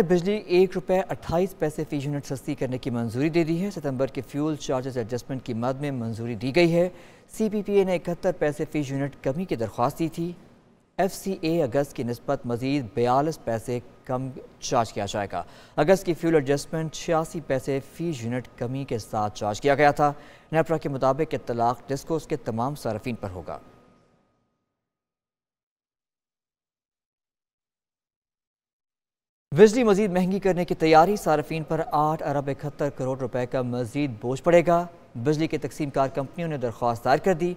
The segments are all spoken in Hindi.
बिजली एक रुपये अट्ठाईस पैसे फी यूनिट सस्ती करने की मंजूरी दे दी है सितंबर के फ्यूल चार्जेस एडजस्टमेंट की मद में मंजूरी दी गई है सी ने इकहत्तर पैसे फी यूनिट कमी की दरख्वास्त दी थी ए अगस्त की नस्बत मजीद बयालीस पैसे कम चार्ज किया जाएगा अगस्त की फ्यूल एडजस्टमेंट छियासी पैसे फी यूनिट कमी के साथ चार्ज किया गया था नेपरा के मुताबिक इतलाक डिस्कोस के तमाम सार्फिन पर होगा बिजली मजीद महंगी करने की तैयारी सार्फिन पर आठ अरब इकहत्तर करोड़ रुपए का मजीद बोझ पड़ेगा बिजली की तकसीम कार कंपनियों ने दरख्वास्त दायर कर दी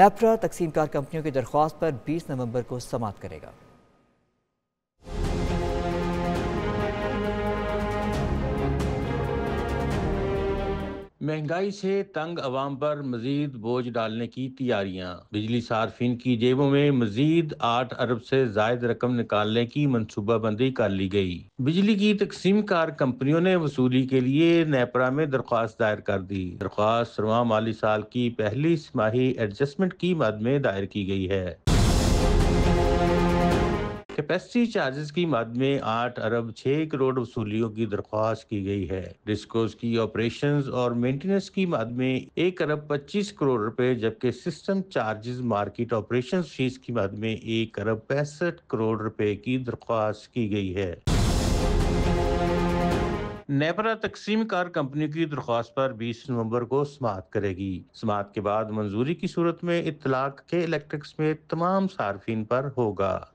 नेप्रा तकसीम कार कंपनियों की दरख्वास्त पर बीस नवंबर को समाप्त करेगा महंगाई से तंग अवाम पर मजीद बोझ डालने की तैयारियां बिजली सार्फिन की जेबों में मजीद आठ अरब से जायद रकम निकालने की मनसूबाबंदी कर ली गई बिजली की तकसीम कार कंपनियों ने वसूली के लिए नेपरा में दरख्वास्त दायर कर दी दरख्वास्त रवा माली साल की पहली माही एडजस्टमेंट की मद में दायर की गई है कैपेसिटी चार्जेस की मद में आठ अरब छह करोड़ वसूलियों की दरख्वास्त की गई है डिस्कोस की ऑपरेशन और मेंटेनेंस की मद में एक अरब पच्चीस करोड़ रुपए जबकि system charges market operation fees की मद में एक अरब पैंसठ करोड़ रुपए की दरख्वास्त की गई है नेपरा तकसीम कार कंपनी की दरख्वास्त पर 20 नवंबर को समात करेगी समात के बाद मंजूरी की सूरत में इतलाक के इलेक्ट्रिक्स में तमाम सार्फिन पर होगा